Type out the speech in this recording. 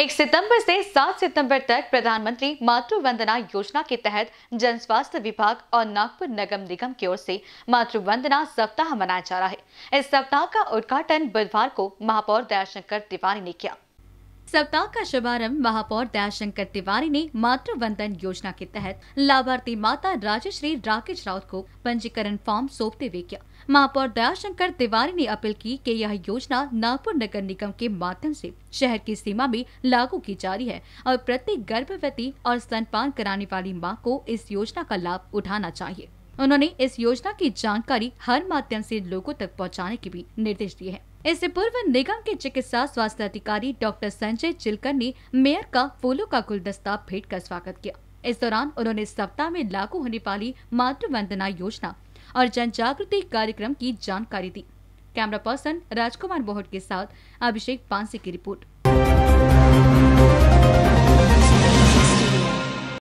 एक सितंबर से सात सितंबर तक प्रधानमंत्री मातृ वंदना योजना के तहत जन स्वास्थ्य विभाग और नागपुर नगम निगम की ओर से मातृ वंदना सप्ताह मनाया जा रहा है इस सप्ताह का उद्घाटन बुधवार को महापौर दयाशंकर तिवारी ने किया सप्ताह का शुभारंभ महापौर दयाशंकर तिवारी ने मातृ वंदन योजना के तहत लाभार्थी माता राजश्री राकेश राउत को पंजीकरण फॉर्म सौंपते हुए किया महापौर दयाशंकर तिवारी ने अपील की कि यह योजना नागपुर नगर निगम के माध्यम से शहर की सीमा में लागू की जा रही है और प्रत्येक गर्भवती और स्तनपान कराने वाली माँ को इस योजना का लाभ उठाना चाहिए उन्होंने इस योजना की जानकारी हर माध्यम से लोगों तक पहुंचाने के भी निर्देश दिए हैं इससे पूर्व निगम के चिकित्सा स्वास्थ्य अधिकारी डॉक्टर संजय चिलकर ने मेयर का फूलों का गुलदस्ता भेंट कर स्वागत किया इस दौरान उन्होंने सप्ताह में लागू होने वाली मातृ वंदना योजना और जन जागृति कार्यक्रम की जानकारी दी कैमरा पर्सन राजकुमार बोहट के साथ अभिषेक पांसे की रिपोर्ट